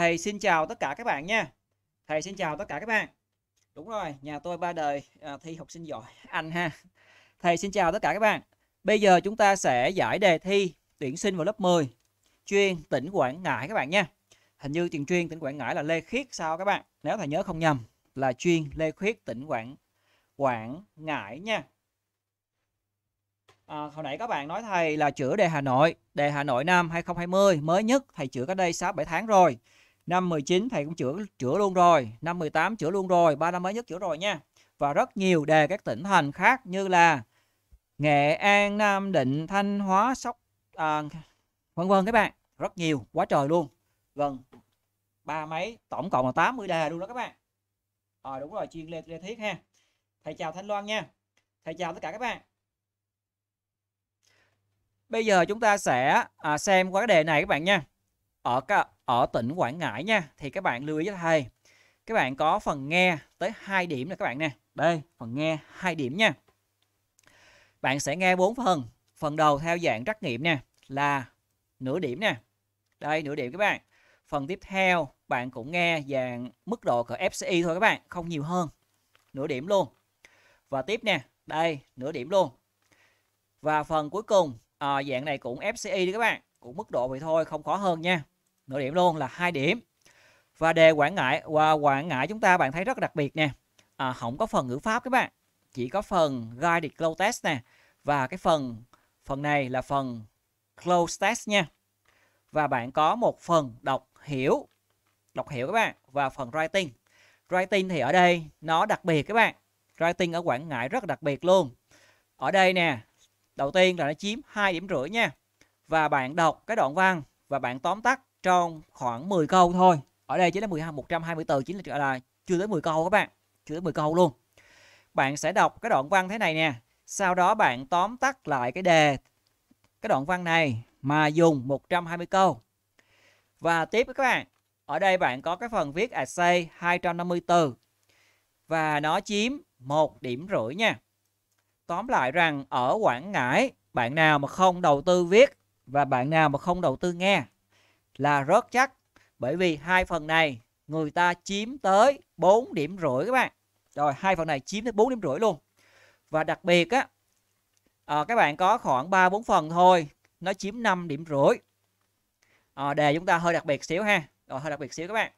Thầy xin chào tất cả các bạn nha. Thầy xin ừ. chào tất cả các bạn. Đúng rồi, nhà tôi ba đời à, thi học sinh giỏi anh ha. Thầy xin chào tất cả các bạn. Bây giờ chúng ta sẽ giải đề thi tuyển sinh vào lớp 10 chuyên tỉnh Quảng Ngãi các bạn nha. Hình như trường chuyên tỉnh Quảng Ngãi là Lê Khiết sao các bạn? Nếu thầy nhớ không nhầm là chuyên Lê Khiết tỉnh Quảng Quảng Ngãi nha. À, hồi nãy các bạn nói thầy là chữa đề Hà Nội, đề Hà Nội năm 2020 mới nhất thầy chữa cách đây 6 7 tháng rồi. Năm 19 thầy cũng chữa chữa luôn rồi, năm 18 chữa luôn rồi, ba năm mới nhất chữa rồi nha. Và rất nhiều đề các tỉnh thành khác như là Nghệ An, Nam Định, Thanh Hóa, Sóc à, vân vân các bạn, rất nhiều, quá trời luôn. gần vâng. Ba mấy tổng cộng là 80 đề luôn đó các bạn. Ờ à, đúng rồi, chuyên lê, lê thiết ha. Thầy chào Thanh Loan nha. Thầy chào tất cả các bạn. Bây giờ chúng ta sẽ à, xem qua cái đề này các bạn nha. Ở cái ở tỉnh Quảng Ngãi nha thì các bạn lưu ý với thầy các bạn có phần nghe tới hai điểm nè các bạn nè đây phần nghe hai điểm nha bạn sẽ nghe bốn phần phần đầu theo dạng trắc nghiệm nè là nửa điểm nè đây nửa điểm các bạn phần tiếp theo bạn cũng nghe dạng mức độ của FCI thôi các bạn không nhiều hơn nửa điểm luôn và tiếp nè đây nửa điểm luôn và phần cuối cùng à, dạng này cũng FCI đi các bạn cũng mức độ vậy thôi không khó hơn nha nửa điểm luôn là hai điểm và đề quản ngại và quản ngại chúng ta bạn thấy rất đặc biệt nè à, không có phần ngữ pháp các bạn chỉ có phần guided close test nè và cái phần phần này là phần close test nha và bạn có một phần đọc hiểu đọc hiểu các bạn và phần writing writing thì ở đây nó đặc biệt các bạn writing ở quản ngại rất đặc biệt luôn ở đây nè đầu tiên là nó chiếm hai điểm rưỡi nha và bạn đọc cái đoạn văn và bạn tóm tắt trong khoảng 10 câu thôi. Ở đây chính là 12 120 từ chính là, là chưa tới 10 câu các bạn, chưa tới 10 câu luôn. Bạn sẽ đọc cái đoạn văn thế này nè, sau đó bạn tóm tắt lại cái đề cái đoạn văn này mà dùng 120 câu. Và tiếp các bạn, ở đây bạn có cái phần viết essay à 250 từ và nó chiếm 1 điểm rưỡi nha. Tóm lại rằng ở Quảng Ngãi, bạn nào mà không đầu tư viết và bạn nào mà không đầu tư nghe là rất chắc bởi vì hai phần này người ta chiếm tới 4 điểm rưỡi các bạn rồi hai phần này chiếm tới 4 điểm rưỡi luôn và đặc biệt á à, các bạn có khoảng 3 bốn phần thôi nó chiếm 5 điểm rưỡi à, đề chúng ta hơi đặc biệt xíu ha rồi hơi đặc biệt xíu các bạn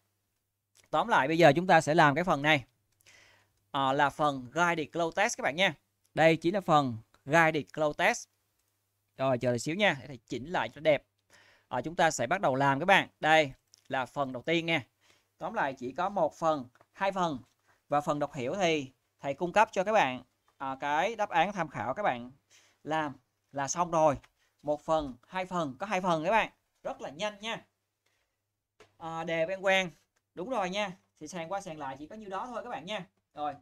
tóm lại bây giờ chúng ta sẽ làm cái phần này à, là phần guided close test các bạn nha đây chính là phần guided close test rồi chờ xíu nha để chỉnh lại cho đẹp à, chúng ta sẽ bắt đầu làm các bạn đây là phần đầu tiên nha tóm lại chỉ có một phần hai phần và phần đọc hiểu thì thầy cung cấp cho các bạn à, cái đáp án tham khảo các bạn làm là xong rồi một phần hai phần có hai phần các bạn rất là nhanh nha à, đề quen quen đúng rồi nha thì sàn qua sàn lại chỉ có nhiêu đó thôi các bạn nha rồi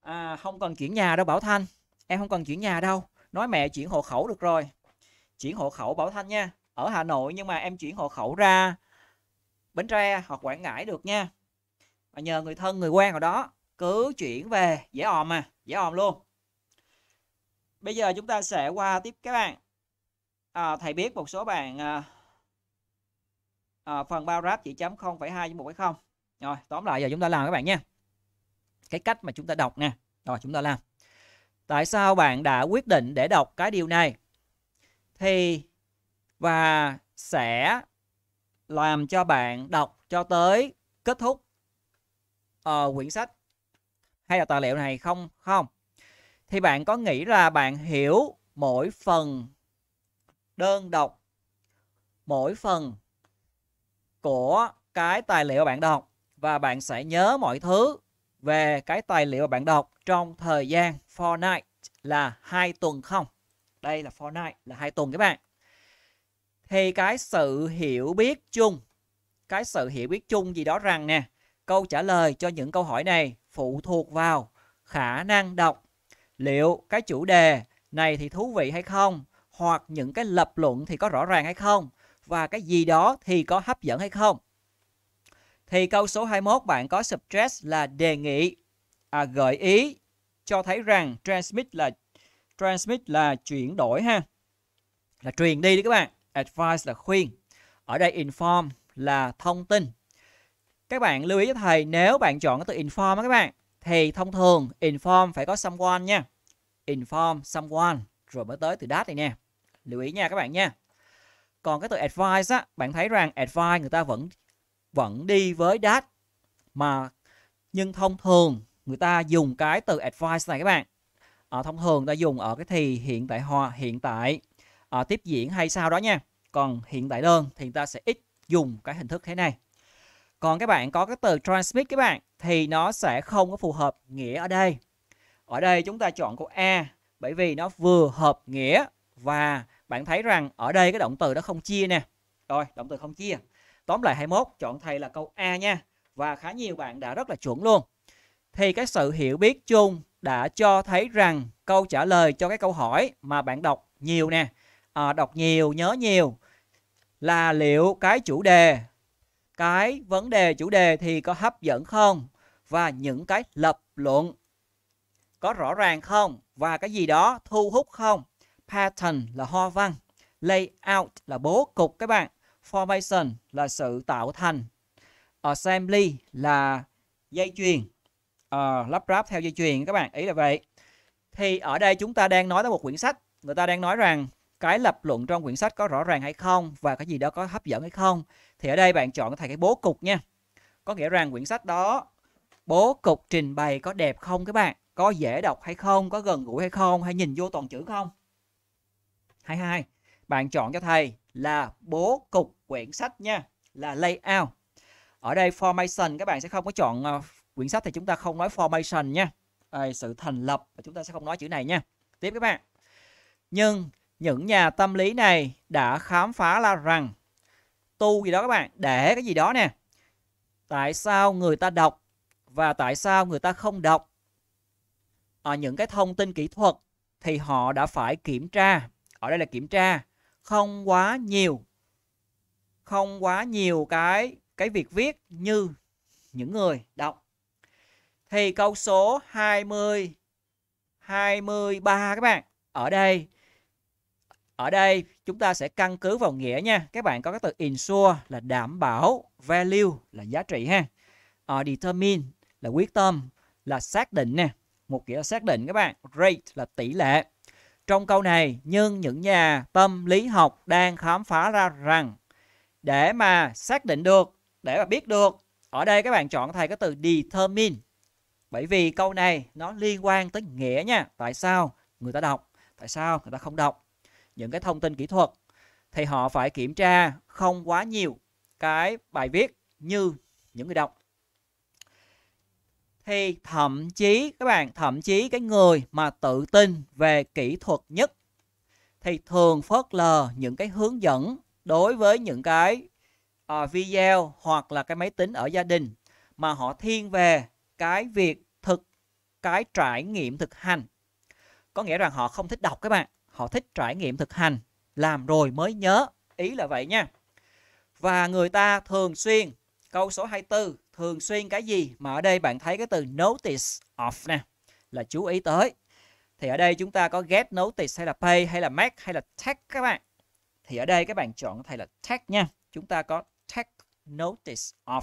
à, không cần chuyển nhà đâu Bảo Thanh em không cần chuyển nhà đâu nói mẹ chuyển hộ khẩu được rồi chuyển hộ khẩu Bảo Thanh nha ở Hà Nội nhưng mà em chuyển hộ khẩu ra Bến Tre hoặc Quảng Ngãi được nha và nhờ người thân người quen ở đó cứ chuyển về dễ òm mà dễ òm luôn bây giờ chúng ta sẽ qua tiếp các bạn à, thầy biết một số bạn à, à, phần bao ráp chỉ chấm 0,2 với 1,0 rồi tóm lại giờ chúng ta làm các bạn nha cái cách mà chúng ta đọc nè rồi chúng ta làm tại sao bạn đã quyết định để đọc cái điều này thì và sẽ làm cho bạn đọc cho tới kết thúc uh, quyển sách hay là tài liệu này không không thì bạn có nghĩ là bạn hiểu mỗi phần đơn độc mỗi phần của cái tài liệu bạn đọc và bạn sẽ nhớ mọi thứ về cái tài liệu bạn đọc trong thời gian fortnight là hai tuần không đây là Fortnite là hai tuần các bạn thì cái sự hiểu biết chung cái sự hiểu biết chung gì đó rằng nè câu trả lời cho những câu hỏi này phụ thuộc vào khả năng đọc liệu cái chủ đề này thì thú vị hay không hoặc những cái lập luận thì có rõ ràng hay không và cái gì đó thì có hấp dẫn hay không thì câu số 21 bạn có suggest là đề nghị à, gợi ý cho thấy rằng transmit là Transmit là chuyển đổi ha. Là truyền đi đi các bạn. Advice là khuyên. Ở đây inform là thông tin. Các bạn lưu ý với thầy nếu bạn chọn cái từ inform đó các bạn thì thông thường inform phải có someone nha. Inform someone rồi mới tới từ that này nha. Lưu ý nha các bạn nha. Còn cái từ advice á, bạn thấy rằng advice người ta vẫn vẫn đi với that mà nhưng thông thường người ta dùng cái từ advice này các bạn à, thông thường ta dùng ở cái thì hiện tại hoa hiện tại à, tiếp diễn hay sau đó nha còn hiện tại đơn thì ta sẽ ít dùng cái hình thức thế này còn các bạn có cái từ transmit các bạn thì nó sẽ không có phù hợp nghĩa ở đây ở đây chúng ta chọn câu A bởi vì nó vừa hợp nghĩa và bạn thấy rằng ở đây cái động từ nó không chia nè rồi động từ không chia tóm lại 21 chọn thầy là câu A nha và khá nhiều bạn đã rất là chuẩn luôn thì cái sự hiểu biết chung đã cho thấy rằng câu trả lời cho cái câu hỏi mà bạn đọc nhiều nè, à, đọc nhiều, nhớ nhiều là liệu cái chủ đề, cái vấn đề chủ đề thì có hấp dẫn không? Và những cái lập luận có rõ ràng không? Và cái gì đó thu hút không? Pattern là hoa văn, layout là bố cục các bạn, formation là sự tạo thành, assembly là dây chuyền uh, lắp ráp theo dây chuyền các bạn ý là vậy thì ở đây chúng ta đang nói tới một quyển sách người ta đang nói rằng cái lập luận trong quyển sách có rõ ràng hay không và cái gì đó có hấp dẫn hay không thì ở đây bạn chọn thầy cái bố cục nha có nghĩa rằng quyển sách đó bố cục trình bày có đẹp không các bạn có dễ đọc hay không có gần gũi hay không hay nhìn vô toàn chữ không hai hai bạn chọn cho thầy là bố cục quyển sách nha là layout ở đây formation các bạn sẽ không có chọn ờ, quyển sách thì chúng ta không nói formation nha à, sự thành lập và chúng ta sẽ không nói chữ này nha tiếp các bạn nhưng những nhà tâm lý này đã khám phá ra rằng tu gì đó các bạn để cái gì đó nè tại sao người ta đọc và tại sao người ta không đọc ở những cái thông tin kỹ thuật thì họ đã phải kiểm tra ở đây là kiểm tra không quá nhiều không quá nhiều cái cái việc viết như những người đọc thì câu số 20 23 các bạn. Ở đây ở đây chúng ta sẽ căn cứ vào nghĩa nha. Các bạn có cái từ ensure là đảm bảo, value là giá trị ha. Uh, determine là quyết tâm, là xác định nè. Một nghĩa xác định các bạn. Rate là tỷ lệ. Trong câu này, nhưng những nhà tâm lý học đang khám phá ra rằng để mà xác định được, để mà biết được, ở đây các bạn chọn thầy cái từ determine bởi vì câu này nó liên quan tới nghĩa nha. Tại sao người ta đọc? Tại sao người ta không đọc? Những cái thông tin kỹ thuật thì họ phải kiểm tra không quá nhiều cái bài viết như những người đọc. Thì thậm chí các bạn, thậm chí cái người mà tự tin về kỹ thuật nhất thì thường phớt lờ những cái hướng dẫn đối với những cái uh, video hoặc là cái máy tính ở gia đình mà họ thiên về cái việc thực cái trải nghiệm thực hành có nghĩa rằng họ không thích đọc các bạn họ thích trải nghiệm thực hành làm rồi mới nhớ ý là vậy nha và người ta thường xuyên câu số 24 thường xuyên cái gì mà ở đây bạn thấy cái từ notice of nè là chú ý tới thì ở đây chúng ta có get notice hay là pay hay là make hay là take các bạn thì ở đây các bạn chọn thầy là take nha chúng ta có take notice of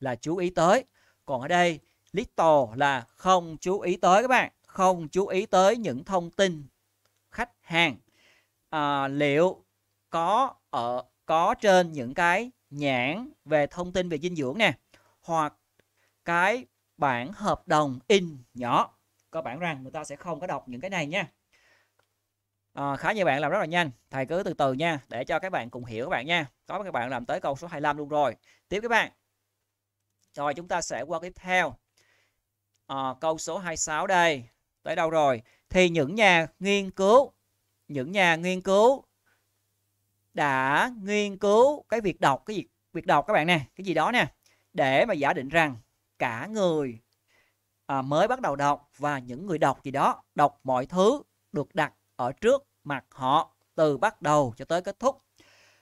là chú ý tới còn ở đây little là không chú ý tới các bạn không chú ý tới những thông tin khách hàng à, liệu có ở có trên những cái nhãn về thông tin về dinh dưỡng nè hoặc cái bản hợp đồng in nhỏ có bản rằng người ta sẽ không có đọc những cái này nha à, khá nhiều bạn làm rất là nhanh thầy cứ từ từ nha để cho các bạn cùng hiểu các bạn nha có các bạn làm tới câu số 25 luôn rồi tiếp các bạn rồi chúng ta sẽ qua tiếp theo à, câu số 26 đây tới đâu rồi thì những nhà nghiên cứu những nhà nghiên cứu đã nghiên cứu cái việc đọc cái việc việc đọc các bạn nè cái gì đó nè để mà giả định rằng cả người à, mới bắt đầu đọc và những người đọc gì đó đọc mọi thứ được đặt ở trước mặt họ từ bắt đầu cho tới kết thúc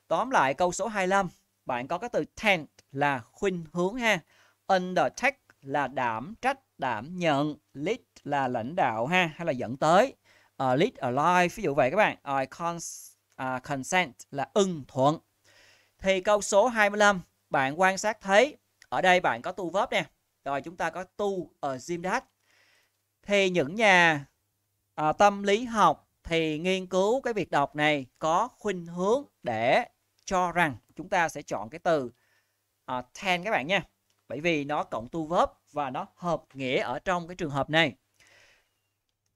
tóm lại câu số 25 bạn có cái từ tend là khuynh hướng ha undertake là đảm trách đảm nhận lead là lãnh đạo ha hay là dẫn tới uh, lead alive ví dụ vậy các bạn uh, cons, uh, consent là ưng thuận thì câu số 25 bạn quan sát thấy ở đây bạn có tu verb nè rồi chúng ta có tu ở Zimdat thì những nhà uh, tâm lý học thì nghiên cứu cái việc đọc này có khuynh hướng để cho rằng chúng ta sẽ chọn cái từ uh, ten các bạn nha bởi vì nó cộng tu vớp và nó hợp nghĩa ở trong cái trường hợp này.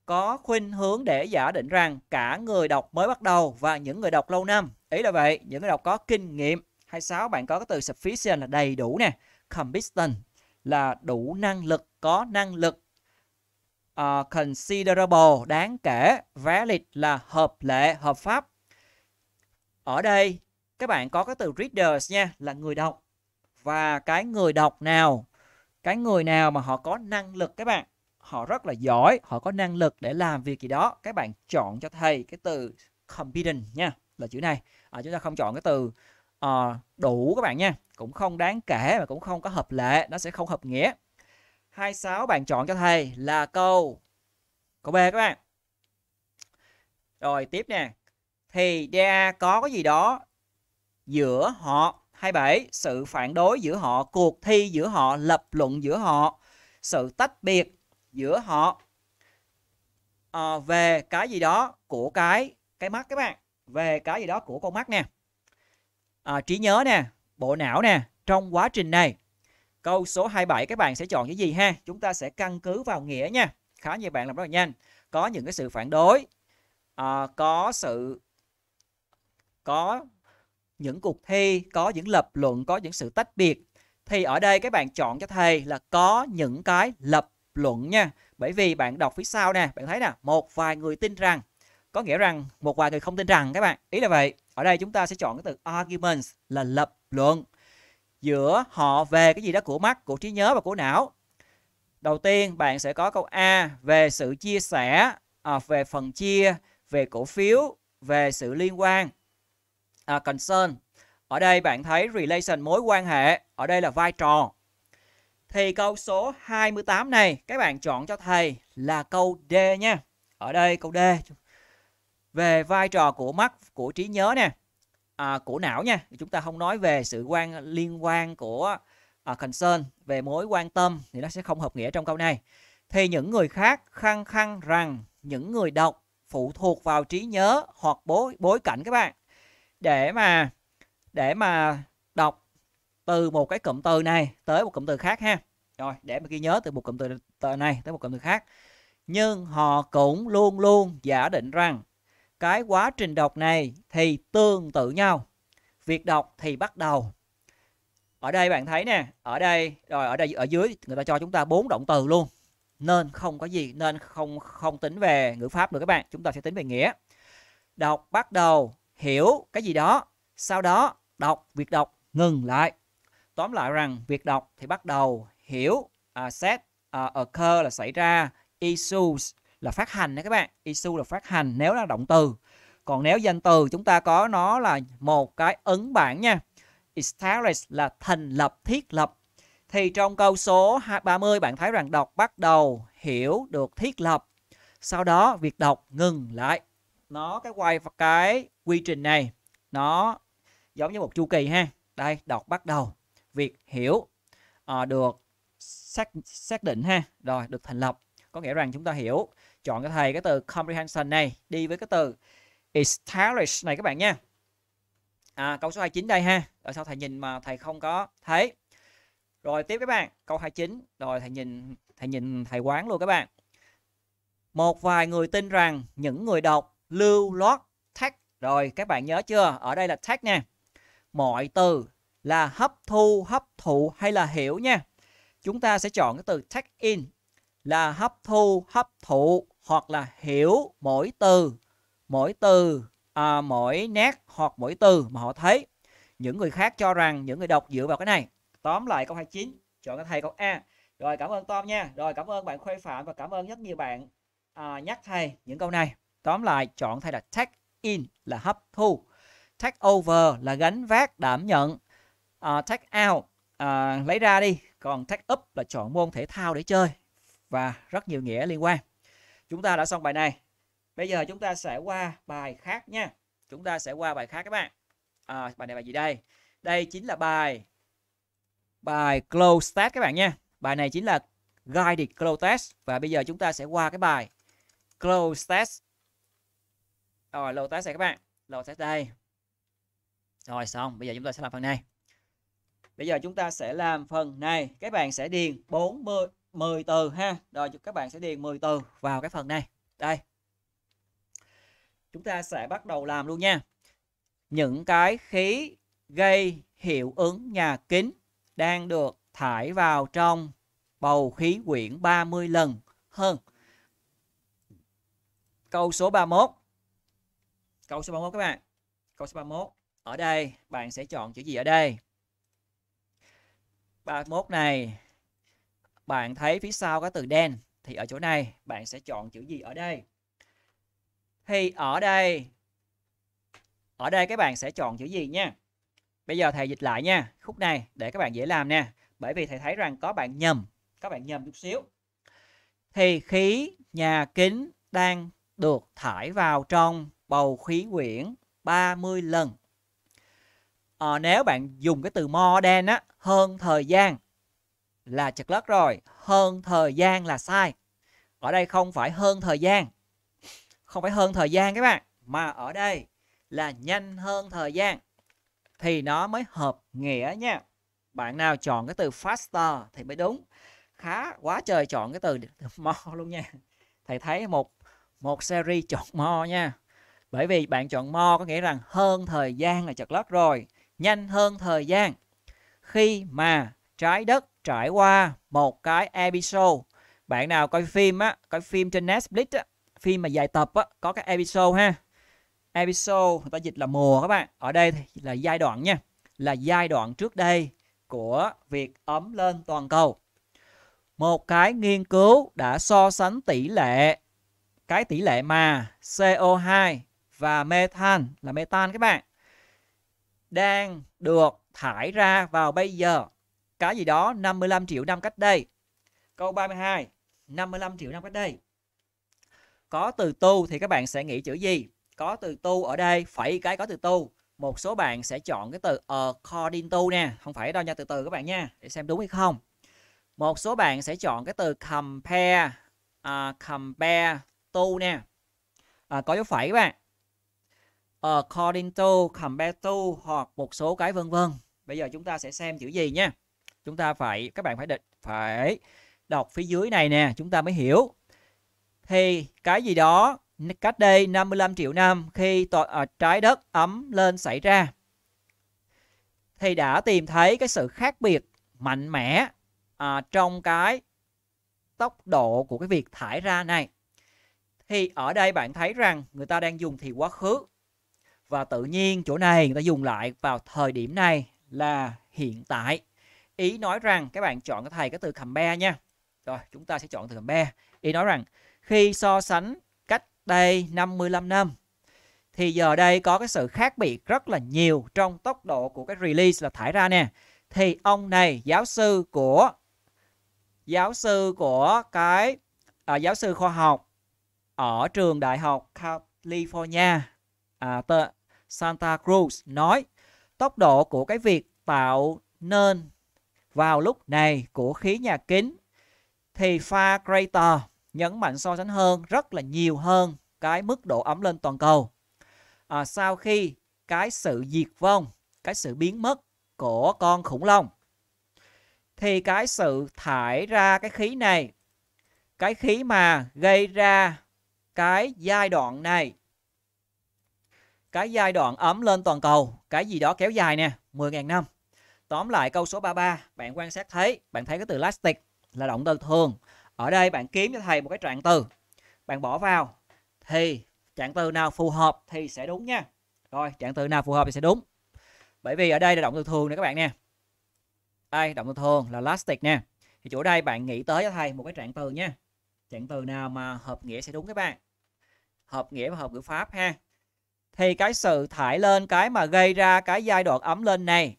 Có khuynh hướng để giả định rằng cả người đọc mới bắt đầu và những người đọc lâu năm. Ý là vậy, những người đọc có kinh nghiệm. 26 bạn có cái từ sufficient là đầy đủ nè. Competent là đủ năng lực, có năng lực. Uh, considerable, đáng kể. Valid là hợp lệ, hợp pháp. Ở đây các bạn có cái từ readers nha, là người đọc và cái người đọc nào cái người nào mà họ có năng lực các bạn họ rất là giỏi họ có năng lực để làm việc gì đó các bạn chọn cho thầy cái từ competent nha là chữ này à, chúng ta không chọn cái từ uh, đủ các bạn nha cũng không đáng kể mà cũng không có hợp lệ nó sẽ không hợp nghĩa 26 bạn chọn cho thầy là câu câu B các bạn rồi tiếp nè thì DA có cái gì đó giữa họ 27. Sự phản đối giữa họ, cuộc thi giữa họ, lập luận giữa họ, sự tách biệt giữa họ à, về cái gì đó của cái cái mắt các bạn, về cái gì đó của con mắt nè, à, trí nhớ nè, bộ não nè. Trong quá trình này, câu số 27 các bạn sẽ chọn cái gì ha? Chúng ta sẽ căn cứ vào nghĩa nha. Khá nhiều bạn làm rất là nhanh. Có những cái sự phản đối, à, có sự có những cuộc thi, có những lập luận, có những sự tách biệt thì ở đây các bạn chọn cho thầy là có những cái lập luận nha. Bởi vì bạn đọc phía sau nè, bạn thấy nè, một vài người tin rằng có nghĩa rằng một vài người không tin rằng các bạn. Ý là vậy. Ở đây chúng ta sẽ chọn cái từ arguments là lập luận giữa họ về cái gì đó của mắt, của trí nhớ và của não. Đầu tiên bạn sẽ có câu A về sự chia sẻ, à, về phần chia, về cổ phiếu, về sự liên quan uh, concern. Ở đây bạn thấy relation mối quan hệ, ở đây là vai trò. Thì câu số 28 này các bạn chọn cho thầy là câu D nha. Ở đây câu D về vai trò của mắt, của trí nhớ nè, à, của não nha. Chúng ta không nói về sự quan liên quan của à, concern về mối quan tâm thì nó sẽ không hợp nghĩa trong câu này. Thì những người khác khăng khăng rằng những người đọc phụ thuộc vào trí nhớ hoặc bối bối cảnh các bạn để mà để mà đọc từ một cái cụm từ này tới một cụm từ khác ha rồi để mà ghi nhớ từ một cụm từ, từ này tới một cụm từ khác nhưng họ cũng luôn luôn giả định rằng cái quá trình đọc này thì tương tự nhau việc đọc thì bắt đầu ở đây bạn thấy nè ở đây rồi ở đây ở dưới người ta cho chúng ta bốn động từ luôn nên không có gì nên không không tính về ngữ pháp nữa các bạn chúng ta sẽ tính về nghĩa đọc bắt đầu hiểu cái gì đó, sau đó đọc, việc đọc ngừng lại. Tóm lại rằng việc đọc thì bắt đầu hiểu, uh, set, uh, occur là xảy ra, issues là phát hành đấy các bạn. Issue là phát hành nếu là động từ. Còn nếu danh từ chúng ta có nó là một cái ấn bản nha. Establish là thành lập, thiết lập. Thì trong câu số 30 bạn thấy rằng đọc bắt đầu hiểu được thiết lập. Sau đó việc đọc ngừng lại. Nó cái quay cái quy trình này nó giống như một chu kỳ ha đây đọc bắt đầu việc hiểu à, được xác xác định ha rồi được thành lập có nghĩa rằng chúng ta hiểu chọn cái thầy cái từ comprehension này đi với cái từ establish này các bạn nha à, câu số 29 đây ha rồi sao thầy nhìn mà thầy không có thấy rồi tiếp các bạn câu 29 rồi thầy nhìn thầy nhìn thầy quán luôn các bạn một vài người tin rằng những người đọc lưu loát rồi các bạn nhớ chưa? Ở đây là tag nè. Mọi từ là hấp thu, hấp thụ hay là hiểu nha. Chúng ta sẽ chọn cái từ tag in là hấp thu, hấp thụ hoặc là hiểu mỗi từ, mỗi từ, à, mỗi nét hoặc mỗi từ mà họ thấy. Những người khác cho rằng những người đọc dựa vào cái này. Tóm lại câu 29, chọn cái thầy câu A. Rồi cảm ơn Tom nha. Rồi cảm ơn bạn Khuê Phạm và cảm ơn rất nhiều bạn à, nhắc thầy những câu này. Tóm lại chọn thầy là tag in là hấp thu. Take over là gánh vác, đảm nhận. À, take out à, lấy ra đi. Còn take up là chọn môn thể thao để chơi. Và rất nhiều nghĩa liên quan. Chúng ta đã xong bài này. Bây giờ chúng ta sẽ qua bài khác nha. Chúng ta sẽ qua bài khác các bạn. À, bài này bài gì đây? Đây chính là bài bài close test các bạn nha. Bài này chính là guided close test và bây giờ chúng ta sẽ qua cái bài close test rồi lotus này các bạn lotus đây rồi xong bây giờ chúng ta sẽ làm phần này bây giờ chúng ta sẽ làm phần này các bạn sẽ điền 40 10 từ ha rồi các bạn sẽ điền 10 từ vào cái phần này đây chúng ta sẽ bắt đầu làm luôn nha những cái khí gây hiệu ứng nhà kính đang được thải vào trong bầu khí quyển 30 lần hơn. Câu số 31. Câu số 31 các bạn. Câu số 31. Ở đây bạn sẽ chọn chữ gì ở đây? 31 này bạn thấy phía sau có từ đen thì ở chỗ này bạn sẽ chọn chữ gì ở đây? Thì ở đây ở đây các bạn sẽ chọn chữ gì nha. Bây giờ thầy dịch lại nha, khúc này để các bạn dễ làm nè, bởi vì thầy thấy rằng có bạn nhầm, các bạn nhầm chút xíu. Thì khí nhà kính đang được thải vào trong bầu khí quyển 30 lần. À, nếu bạn dùng cái từ more than á, hơn thời gian là chật lất rồi, hơn thời gian là sai. Ở đây không phải hơn thời gian, không phải hơn thời gian các bạn, mà ở đây là nhanh hơn thời gian thì nó mới hợp nghĩa nha. Bạn nào chọn cái từ faster thì mới đúng. Khá quá trời chọn cái từ more luôn nha. Thầy thấy một một series chọn more nha. Bởi vì bạn chọn mo có nghĩa rằng hơn thời gian là chật lót rồi, nhanh hơn thời gian. Khi mà trái đất trải qua một cái episode, bạn nào coi phim á, coi phim trên Netflix á, phim mà dài tập á, có cái episode ha. Episode người ta dịch là mùa các bạn. Ở đây thì là giai đoạn nha, là giai đoạn trước đây của việc ấm lên toàn cầu. Một cái nghiên cứu đã so sánh tỷ lệ cái tỷ lệ mà CO2 và metan là metan các bạn đang được thải ra vào bây giờ cái gì đó 55 triệu năm cách đây. Câu 32, 55 triệu năm cách đây. Có từ tu thì các bạn sẽ nghĩ chữ gì? Có từ tu ở đây, phẩy cái có từ tu. Một số bạn sẽ chọn cái từ according to nè, không phải đâu nha, từ từ các bạn nha, để xem đúng hay không. Một số bạn sẽ chọn cái từ compare, uh, compare to nè. À, có dấu phẩy các bạn according to, compared to hoặc một số cái vân vân. Bây giờ chúng ta sẽ xem chữ gì nha. Chúng ta phải các bạn phải định phải đọc phía dưới này nè, chúng ta mới hiểu. Thì cái gì đó cách đây 55 triệu năm khi tòa, à, trái đất ấm lên xảy ra thì đã tìm thấy cái sự khác biệt mạnh mẽ à, trong cái tốc độ của cái việc thải ra này thì ở đây bạn thấy rằng người ta đang dùng thì quá khứ và tự nhiên chỗ này người ta dùng lại vào thời điểm này là hiện tại ý nói rằng các bạn chọn cái thầy cái từ compare nha rồi chúng ta sẽ chọn từ compare ý nói rằng khi so sánh cách đây 55 năm thì giờ đây có cái sự khác biệt rất là nhiều trong tốc độ của cái release là thải ra nè thì ông này giáo sư của giáo sư của cái à, giáo sư khoa học ở trường đại học California à, tờ, Santa Cruz nói, tốc độ của cái việc tạo nên vào lúc này của khí nhà kính thì pha crater nhấn mạnh so sánh hơn rất là nhiều hơn cái mức độ ấm lên toàn cầu. À, sau khi cái sự diệt vong, cái sự biến mất của con khủng long thì cái sự thải ra cái khí này, cái khí mà gây ra cái giai đoạn này cái giai đoạn ấm lên toàn cầu, cái gì đó kéo dài nè, 10.000 năm. Tóm lại câu số 33, bạn quan sát thấy, bạn thấy cái từ elastic là động từ thường. Ở đây bạn kiếm cho thầy một cái trạng từ, bạn bỏ vào thì trạng từ nào phù hợp thì sẽ đúng nha. Rồi, trạng từ nào phù hợp thì sẽ đúng. Bởi vì ở đây là động từ thường nè các bạn nè. Đây, động từ thường là elastic nè. Thì chỗ đây bạn nghĩ tới cho thầy một cái trạng từ nha. Trạng từ nào mà hợp nghĩa sẽ đúng các bạn. Hợp nghĩa và hợp ngữ pháp ha thì cái sự thải lên cái mà gây ra cái giai đoạn ấm lên này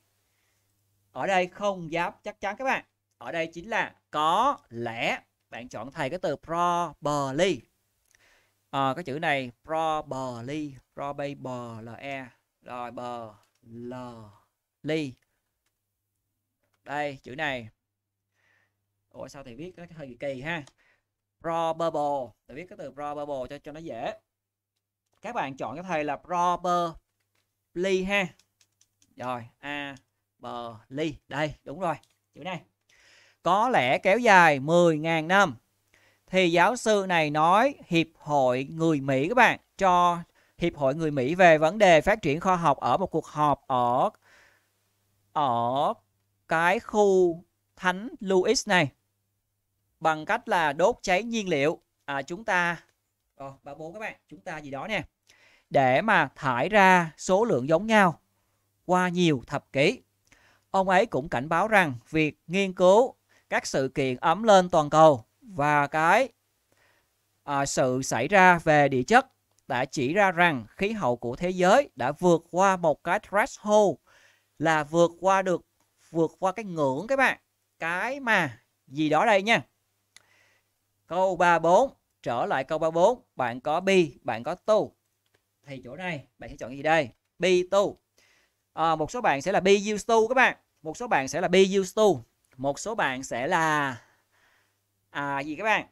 ở đây không dám chắc chắn các bạn ở đây chính là có lẽ bạn chọn thầy cái từ probably à, cái chữ này probably probable rồi b l ly đây chữ này ủa sao thầy viết nó hơi kỳ ha probable thầy viết cái từ probable cho cho nó dễ các bạn chọn cho thầy là properly ha rồi a b ly đây đúng rồi chữ này có lẽ kéo dài 10.000 năm thì giáo sư này nói hiệp hội người Mỹ các bạn cho hiệp hội người Mỹ về vấn đề phát triển khoa học ở một cuộc họp ở ở cái khu Thánh Louis này bằng cách là đốt cháy nhiên liệu à, chúng ta ờ, ba bố các bạn chúng ta gì đó nè để mà thải ra số lượng giống nhau qua nhiều thập kỷ. Ông ấy cũng cảnh báo rằng việc nghiên cứu các sự kiện ấm lên toàn cầu và cái à, sự xảy ra về địa chất đã chỉ ra rằng khí hậu của thế giới đã vượt qua một cái threshold là vượt qua được vượt qua cái ngưỡng các bạn. Cái mà gì đó đây nha. Câu 34 trở lại câu 34, bạn có bi, bạn có tu thì chỗ này bạn sẽ chọn gì đây B2 à, ờ, một số bạn sẽ là be used to các bạn một số bạn sẽ là be used to một số bạn sẽ là à, gì các bạn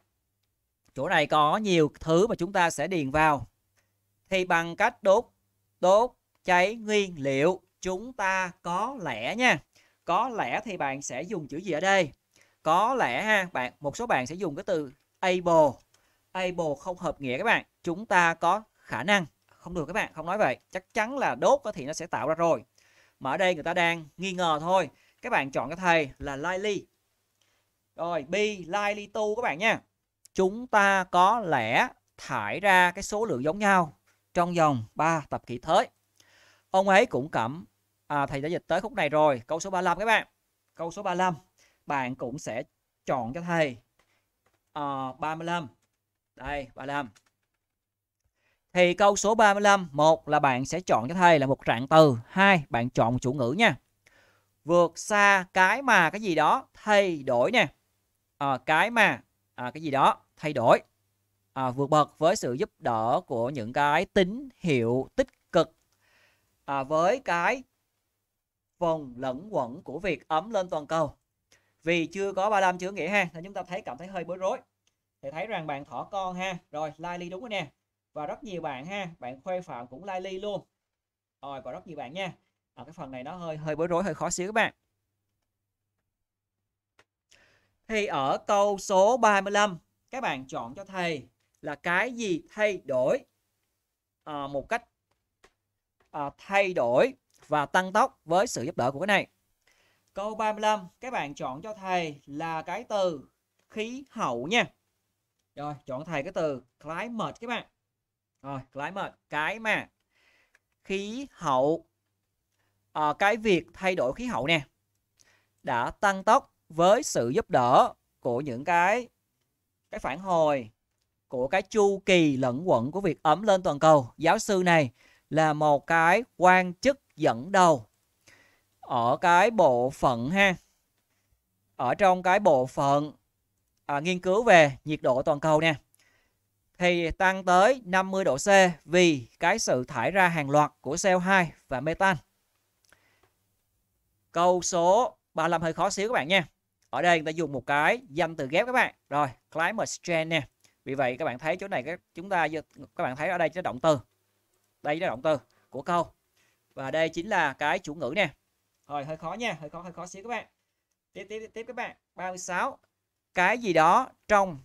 chỗ này có nhiều thứ mà chúng ta sẽ điền vào thì bằng cách đốt đốt cháy nguyên liệu chúng ta có lẽ nha có lẽ thì bạn sẽ dùng chữ gì ở đây có lẽ ha bạn một số bạn sẽ dùng cái từ able able không hợp nghĩa các bạn chúng ta có khả năng không được các bạn không nói vậy chắc chắn là đốt thì nó sẽ tạo ra rồi mà ở đây người ta đang nghi ngờ thôi các bạn chọn cái thầy là Lily rồi b Lily Tu các bạn nha chúng ta có lẽ thải ra cái số lượng giống nhau trong vòng 3 tập kỷ tới ông ấy cũng cảm à, thầy đã dịch tới khúc này rồi câu số 35 các bạn câu số 35 bạn cũng sẽ chọn cho thầy uh, à, 35 đây 35 thì câu số 35, một là bạn sẽ chọn cho thầy là một trạng từ, hai bạn chọn chủ ngữ nha. Vượt xa cái mà cái gì đó thay đổi nè. À, cái mà à, cái gì đó thay đổi. À, vượt bậc với sự giúp đỡ của những cái tín hiệu tích cực à, với cái vòng lẫn quẩn của việc ấm lên toàn cầu. Vì chưa có 35 chữ nghĩa ha, nên chúng ta thấy cảm thấy hơi bối rối. Thì thấy rằng bạn thỏ con ha. Rồi, Lily đúng rồi nè và rất nhiều bạn ha bạn khuê phạm cũng lai ly luôn rồi và rất nhiều bạn nha ở à, cái phần này nó hơi hơi bối rối hơi khó xíu các bạn thì ở câu số 35 các bạn chọn cho thầy là cái gì thay đổi à, một cách à, thay đổi và tăng tốc với sự giúp đỡ của cái này. Câu 35 các bạn chọn cho thầy là cái từ khí hậu nha. Rồi chọn thầy cái từ climate các bạn rồi lái mệt cái mà khí hậu à, cái việc thay đổi khí hậu nè đã tăng tốc với sự giúp đỡ của những cái cái phản hồi của cái chu kỳ lẫn quẩn của việc ấm lên toàn cầu giáo sư này là một cái quan chức dẫn đầu ở cái bộ phận ha ở trong cái bộ phận à, nghiên cứu về nhiệt độ toàn cầu nè thì tăng tới 50 độ C vì cái sự thải ra hàng loạt của CO2 và metan. Câu số 35 hơi khó xíu các bạn nha. Ở đây người ta dùng một cái danh từ ghép các bạn. Rồi, climate change nè. Vì vậy các bạn thấy chỗ này các chúng ta các bạn thấy ở đây nó động từ. Đây là động từ của câu. Và đây chính là cái chủ ngữ nè. Rồi hơi khó nha, hơi khó hơi khó xíu các bạn. Tiếp tiếp tiếp các bạn. 36. Cái gì đó trong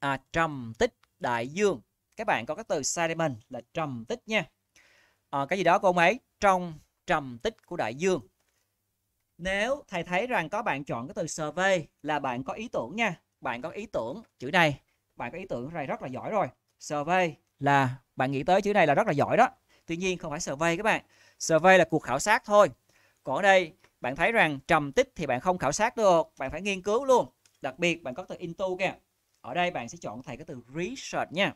à, trầm tích đại dương các bạn có cái từ sediment là trầm tích nha à, cái gì đó của ông ấy trong trầm tích của đại dương nếu thầy thấy rằng có bạn chọn cái từ survey là bạn có ý tưởng nha bạn có ý tưởng chữ này bạn có ý tưởng này rất là giỏi rồi survey là bạn nghĩ tới chữ này là rất là giỏi đó tuy nhiên không phải survey các bạn survey là cuộc khảo sát thôi còn ở đây bạn thấy rằng trầm tích thì bạn không khảo sát được bạn phải nghiên cứu luôn đặc biệt bạn có từ into kìa ở đây bạn sẽ chọn thầy cái từ research nha.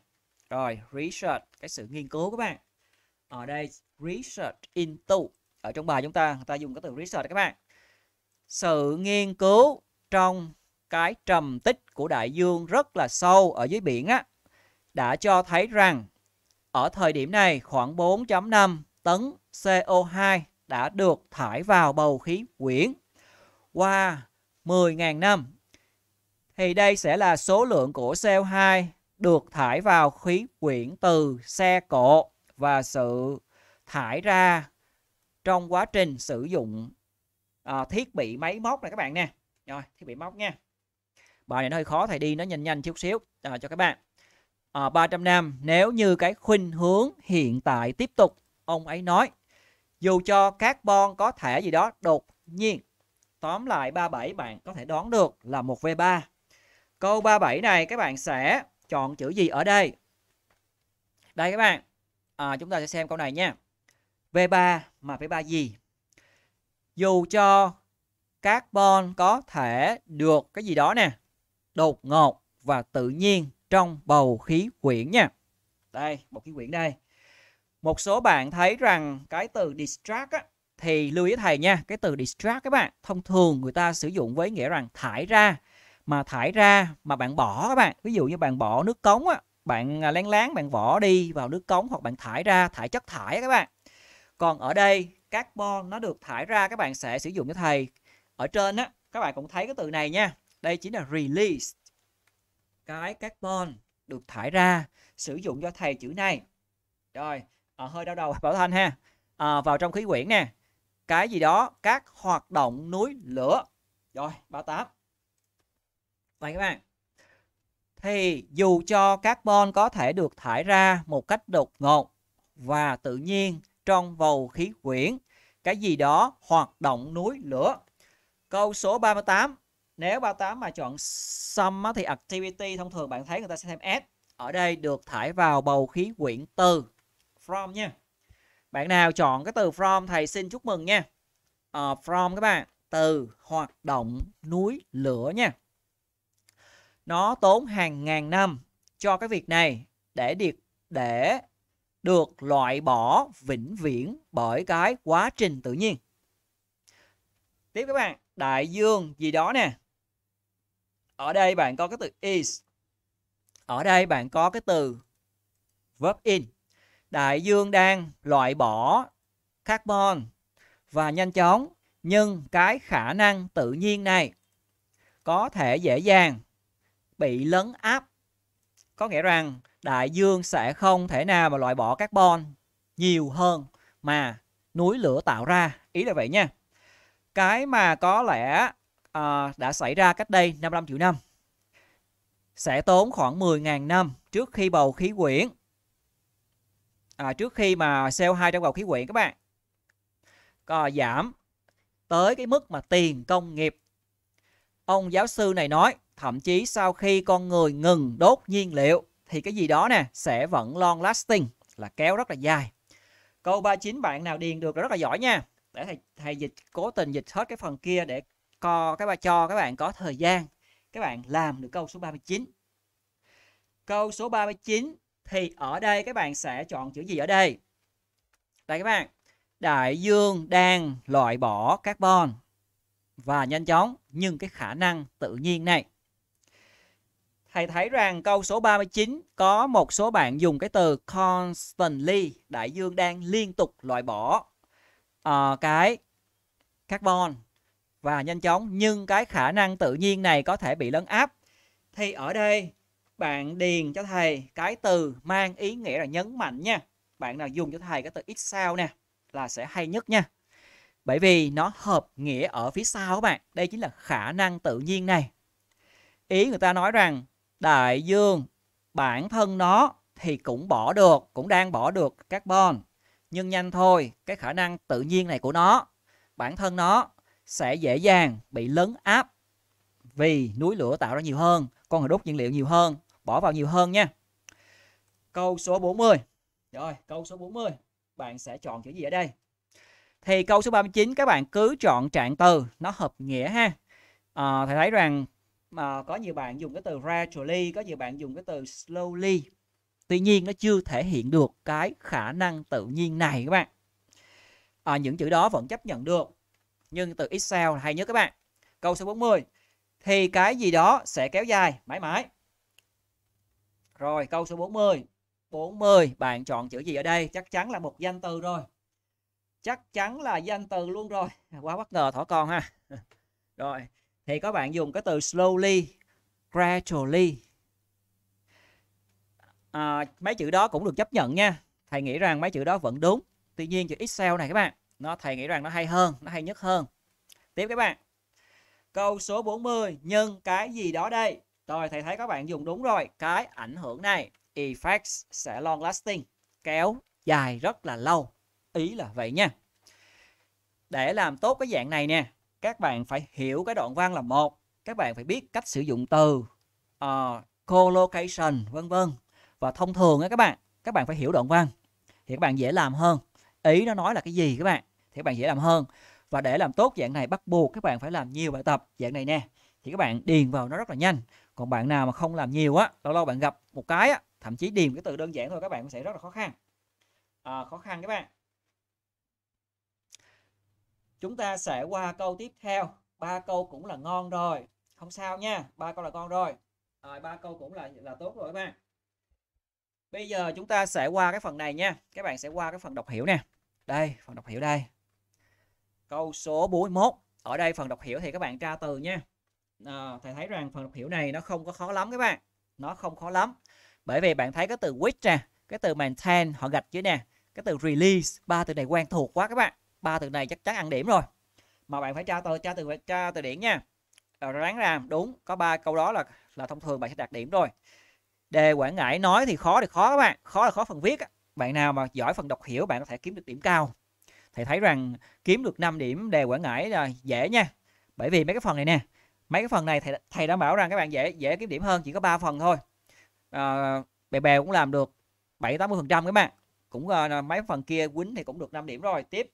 Rồi, research, cái sự nghiên cứu các bạn. Ở đây research into. Ở trong bài chúng ta, người ta dùng cái từ research các bạn. Sự nghiên cứu trong cái trầm tích của đại dương rất là sâu ở dưới biển á đã cho thấy rằng ở thời điểm này khoảng 4.5 tấn CO2 đã được thải vào bầu khí quyển qua 10.000 năm thì đây sẽ là số lượng của CO2 được thải vào khí quyển từ xe cộ và sự thải ra trong quá trình sử dụng à, thiết bị máy móc này các bạn nè rồi thiết bị móc nha bài này nó hơi khó thầy đi nó nhanh nhanh chút xíu à, cho các bạn à, 300 năm nếu như cái khuynh hướng hiện tại tiếp tục ông ấy nói dù cho carbon có thể gì đó đột nhiên tóm lại 37 bạn có thể đoán được là một V3 Câu 37 này các bạn sẽ chọn chữ gì ở đây? Đây các bạn, à, chúng ta sẽ xem câu này nha. V3 mà V3 gì? Dù cho carbon có thể được cái gì đó nè, đột ngột và tự nhiên trong bầu khí quyển nha. Đây, bầu khí quyển đây. Một số bạn thấy rằng cái từ distract á, thì lưu ý thầy nha, cái từ distract các bạn, thông thường người ta sử dụng với nghĩa rằng thải ra mà thải ra mà bạn bỏ các bạn ví dụ như bạn bỏ nước cống á bạn à, lén láng bạn vỏ đi vào nước cống hoặc bạn thải ra thải chất thải các bạn còn ở đây carbon nó được thải ra các bạn sẽ sử dụng cho thầy ở trên á các bạn cũng thấy cái từ này nha đây chính là release cái carbon được thải ra sử dụng cho thầy chữ này rồi à, hơi đau đầu bảo thanh ha à, vào trong khí quyển nè cái gì đó các hoạt động núi lửa rồi 38 Vậy các bạn. Thì dù cho carbon có thể được thải ra một cách đột ngột và tự nhiên trong bầu khí quyển, cái gì đó hoạt động núi lửa. Câu số 38. Nếu 38 mà chọn sum thì activity thông thường bạn thấy người ta sẽ thêm S. Ở đây được thải vào bầu khí quyển từ from nha. Bạn nào chọn cái từ from thầy xin chúc mừng nha. Uh, from các bạn từ hoạt động núi lửa nha nó tốn hàng ngàn năm cho cái việc này để điệt để được loại bỏ vĩnh viễn bởi cái quá trình tự nhiên. Tiếp các bạn, đại dương gì đó nè. Ở đây bạn có cái từ is. Ở đây bạn có cái từ verb in. Đại dương đang loại bỏ carbon và nhanh chóng nhưng cái khả năng tự nhiên này có thể dễ dàng bị lấn áp. Có nghĩa rằng đại dương sẽ không thể nào mà loại bỏ carbon nhiều hơn mà núi lửa tạo ra. Ý là vậy nha. Cái mà có lẽ à, đã xảy ra cách đây 55 triệu năm sẽ tốn khoảng 10.000 năm trước khi bầu khí quyển à, trước khi mà CO2 trong bầu khí quyển các bạn có giảm tới cái mức mà tiền công nghiệp. Ông giáo sư này nói thậm chí sau khi con người ngừng đốt nhiên liệu thì cái gì đó nè sẽ vẫn long lasting là kéo rất là dài. Câu 39 bạn nào điền được là rất là giỏi nha. Để thầy thầy dịch cố tình dịch hết cái phần kia để co cái ba cho các bạn có thời gian các bạn làm được câu số 39. Câu số 39 thì ở đây các bạn sẽ chọn chữ gì ở đây? Đây các bạn, đại dương đang loại bỏ carbon và nhanh chóng nhưng cái khả năng tự nhiên này Thầy thấy rằng câu số 39 có một số bạn dùng cái từ constantly, đại dương đang liên tục loại bỏ uh, cái carbon và nhanh chóng nhưng cái khả năng tự nhiên này có thể bị lấn áp. Thì ở đây bạn điền cho thầy cái từ mang ý nghĩa là nhấn mạnh nha. Bạn nào dùng cho thầy cái từ ít sao nè là sẽ hay nhất nha. Bởi vì nó hợp nghĩa ở phía sau các bạn. Đây chính là khả năng tự nhiên này. Ý người ta nói rằng đại dương bản thân nó thì cũng bỏ được, cũng đang bỏ được carbon. Nhưng nhanh thôi, cái khả năng tự nhiên này của nó, bản thân nó sẽ dễ dàng bị lấn áp vì núi lửa tạo ra nhiều hơn, con người đốt nhiên liệu nhiều hơn, bỏ vào nhiều hơn nha. Câu số 40. Rồi, câu số 40, bạn sẽ chọn chữ gì ở đây? Thì câu số 39 các bạn cứ chọn trạng từ, nó hợp nghĩa ha. À, thầy thấy rằng mà có nhiều bạn dùng cái từ gradually có nhiều bạn dùng cái từ slowly tuy nhiên nó chưa thể hiện được cái khả năng tự nhiên này các bạn à, những chữ đó vẫn chấp nhận được nhưng từ Excel hay nhất các bạn câu số 40 thì cái gì đó sẽ kéo dài mãi mãi rồi câu số 40 40 bạn chọn chữ gì ở đây chắc chắn là một danh từ rồi chắc chắn là danh từ luôn rồi quá bất ngờ thỏ con ha rồi thì các bạn dùng cái từ slowly, gradually. À, mấy chữ đó cũng được chấp nhận nha. Thầy nghĩ rằng mấy chữ đó vẫn đúng. Tuy nhiên chữ Excel này các bạn, nó thầy nghĩ rằng nó hay hơn, nó hay nhất hơn. Tiếp các bạn. Câu số 40 nhân cái gì đó đây? Rồi thầy thấy các bạn dùng đúng rồi, cái ảnh hưởng này effects sẽ long lasting, kéo dài rất là lâu. Ý là vậy nha. Để làm tốt cái dạng này nè, các bạn phải hiểu cái đoạn văn là một các bạn phải biết cách sử dụng từ uh, collocation vân vân và thông thường á các bạn các bạn phải hiểu đoạn văn thì các bạn dễ làm hơn ý nó nói là cái gì các bạn thì các bạn dễ làm hơn và để làm tốt dạng này bắt buộc các bạn phải làm nhiều bài tập dạng này nè thì các bạn điền vào nó rất là nhanh còn bạn nào mà không làm nhiều á lâu lâu bạn gặp một cái á thậm chí điền cái từ đơn giản thôi các bạn cũng sẽ rất là khó khăn à, khó khăn các bạn chúng ta sẽ qua câu tiếp theo ba câu cũng là ngon rồi không sao nha ba câu là ngon rồi rồi ba câu cũng là là tốt rồi các bạn bây giờ chúng ta sẽ qua cái phần này nha các bạn sẽ qua cái phần đọc hiểu nè đây phần đọc hiểu đây câu số 41 ở đây phần đọc hiểu thì các bạn tra từ nha à, thầy thấy rằng phần đọc hiểu này nó không có khó lắm các bạn nó không khó lắm bởi vì bạn thấy cái từ which nè cái từ maintain họ gạch dưới nè cái từ release ba từ này quen thuộc quá các bạn ba từ này chắc chắn ăn điểm rồi mà bạn phải tra từ tra từ tra từ điển nha ráng làm đúng có ba câu đó là là thông thường bạn sẽ đạt điểm rồi đề quản ngại nói thì khó thì khó các bạn khó là khó phần viết bạn nào mà giỏi phần đọc hiểu bạn có thể kiếm được điểm cao thầy thấy rằng kiếm được 5 điểm đề quản ngại là dễ nha bởi vì mấy cái phần này nè mấy cái phần này thầy thầy đảm bảo rằng các bạn dễ dễ kiếm điểm hơn chỉ có 3 phần thôi à, bè bè cũng làm được 7 80 phần trăm các bạn cũng uh, mấy phần kia quýnh thì cũng được 5 điểm rồi tiếp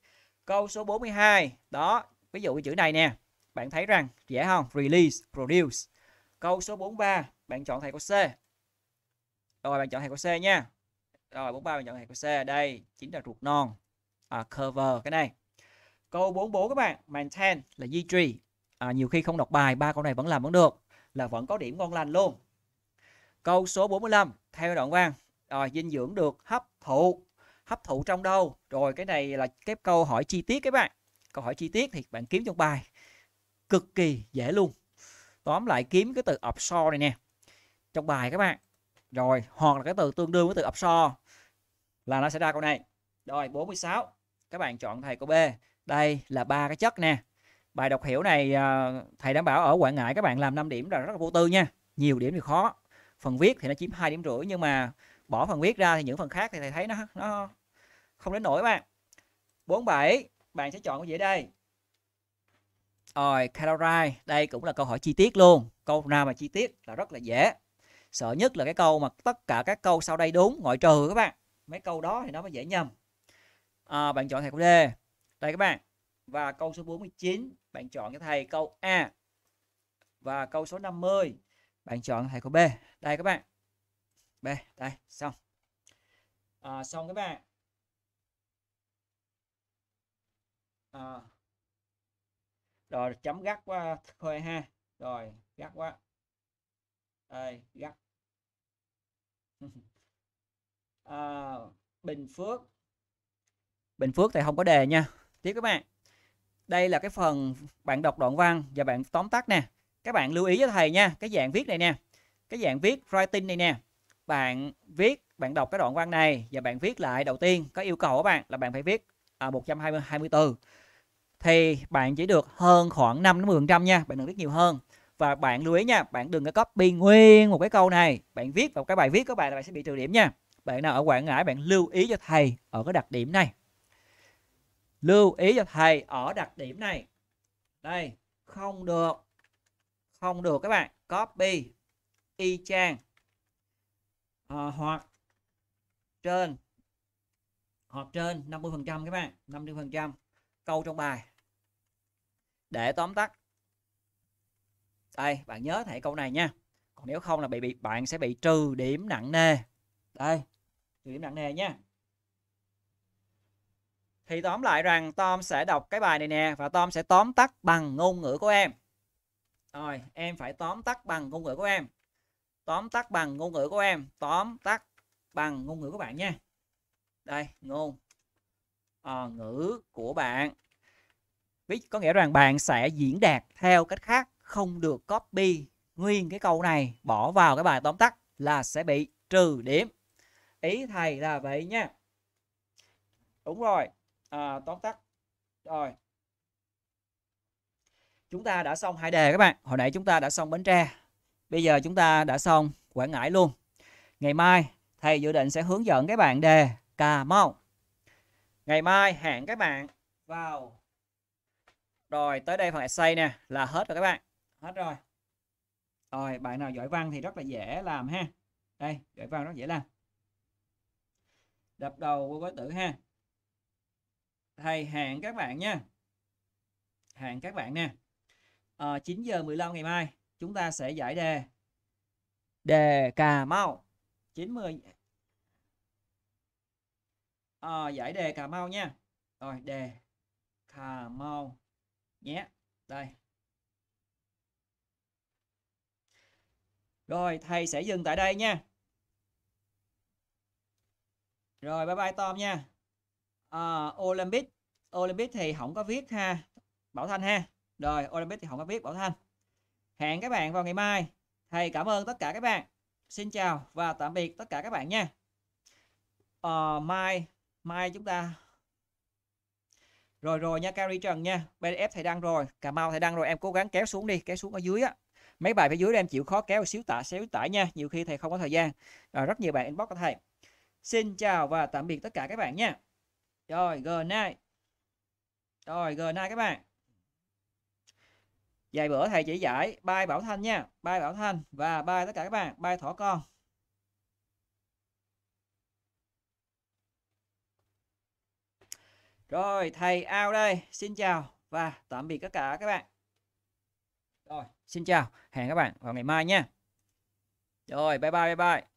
Câu số 42. Đó, ví dụ cái chữ này nè. Bạn thấy rằng dễ không? Release, produce. Câu số 43, bạn chọn thầy của C. Rồi bạn chọn thầy của C nha. Rồi 43 bạn chọn thầy của C. Đây, chính là ruột non. À, cover cái này. Câu 44 các bạn, maintain là duy trì. À, nhiều khi không đọc bài ba câu này vẫn làm vẫn được, là vẫn có điểm ngon lành luôn. Câu số 45, theo đoạn văn, rồi dinh dưỡng được hấp thụ hấp thụ trong đâu rồi cái này là cái câu hỏi chi tiết các bạn câu hỏi chi tiết thì bạn kiếm trong bài cực kỳ dễ luôn tóm lại kiếm cái từ offshore này nè trong bài các bạn rồi hoặc là cái từ tương đương với từ offshore là nó sẽ ra câu này rồi 46 các bạn chọn thầy câu B đây là ba cái chất nè bài đọc hiểu này à, thầy đảm bảo ở Quảng Ngãi các bạn làm 5 điểm là rất là vô tư nha nhiều điểm thì khó phần viết thì nó chiếm hai điểm rưỡi nhưng mà bỏ phần viết ra thì những phần khác thì thầy thấy nó nó không đến nổi bạn 47 bạn sẽ chọn cái gì đây rồi Caroline đây cũng là câu hỏi chi tiết luôn câu nào mà chi tiết là rất là dễ sợ nhất là cái câu mà tất cả các câu sau đây đúng ngoại trừ các bạn mấy câu đó thì nó mới dễ nhầm à, bạn chọn thầy câu D đây các bạn và câu số 49 bạn chọn cho thầy câu A và câu số 50 bạn chọn thầy câu B đây các bạn B đây xong à, xong các bạn à. rồi chấm gắt quá thôi ha rồi gắt quá ơi gắt à, Bình Phước Bình Phước thì không có đề nha tiếp các bạn đây là cái phần bạn đọc đoạn văn và bạn tóm tắt nè các bạn lưu ý với thầy nha cái dạng viết này nè cái dạng viết writing này nè bạn viết bạn đọc cái đoạn văn này và bạn viết lại đầu tiên có yêu cầu các bạn là bạn phải viết à, 120 20 từ thì bạn chỉ được hơn khoảng 5 đến 10% nha, bạn đừng viết nhiều hơn. Và bạn lưu ý nha, bạn đừng có copy nguyên một cái câu này, bạn viết vào cái bài viết của bạn là bạn sẽ bị trừ điểm nha. Bạn nào ở Quảng Ngãi bạn lưu ý cho thầy ở cái đặc điểm này. Lưu ý cho thầy ở đặc điểm này. Đây, không được. Không được các bạn copy y chang à, hoặc trên hoặc trên 50% các bạn, 50% câu trong bài để tóm tắt đây bạn nhớ thầy câu này nha còn nếu không là bị bị bạn sẽ bị trừ điểm nặng nề đây trừ điểm nặng nề nha thì tóm lại rằng Tom sẽ đọc cái bài này nè và Tom sẽ tóm tắt bằng ngôn ngữ của em rồi em phải tóm tắt bằng ngôn ngữ của em tóm tắt bằng ngôn ngữ của em tóm tắt bằng ngôn ngữ của bạn nha đây ngôn à, ngữ của bạn ví có nghĩa rằng bạn sẽ diễn đạt theo cách khác không được copy nguyên cái câu này bỏ vào cái bài tóm tắt là sẽ bị trừ điểm ý thầy là vậy nha đúng rồi à, tóm tắt rồi chúng ta đã xong hai đề các bạn hồi nãy chúng ta đã xong bến tre bây giờ chúng ta đã xong quảng ngãi luôn ngày mai thầy dự định sẽ hướng dẫn các bạn đề cà mau ngày mai hẹn các bạn vào rồi tới đây phần essay nè là hết rồi các bạn. Hết rồi. Rồi bạn nào giỏi văn thì rất là dễ làm ha. Đây, giỏi văn rất dễ làm. Đập đầu vô gói tử ha. Thầy hẹn các bạn nha. Hẹn các bạn nè. À, ờ, 9 giờ 15 ngày mai chúng ta sẽ giải đề đề Cà Mau. 90 à, ờ, giải đề Cà Mau nha. Rồi đề Cà Mau nhé đây rồi thầy sẽ dừng tại đây nha rồi bye bye Tom nha à, Olympic Olympic thì không có viết ha Bảo Thanh ha rồi Olympic thì không có viết Bảo Thanh hẹn các bạn vào ngày mai thầy cảm ơn tất cả các bạn xin chào và tạm biệt tất cả các bạn nha à, mai mai chúng ta rồi rồi nha carry trần nha pdf thầy đăng rồi cà mau thầy đăng rồi em cố gắng kéo xuống đi kéo xuống ở dưới á mấy bài phía dưới em chịu khó kéo xíu tả xíu tải nha nhiều khi thầy không có thời gian rồi rất nhiều bạn inbox của thầy xin chào và tạm biệt tất cả các bạn nha rồi good night rồi good night các bạn vài bữa thầy chỉ giải bài bảo thanh nha bài bảo thanh và bài tất cả các bạn bài thỏ con Rồi, thầy ao đây. Xin chào và tạm biệt tất cả các bạn. Rồi, xin chào. Hẹn các bạn vào ngày mai nha. Rồi, bye bye bye bye.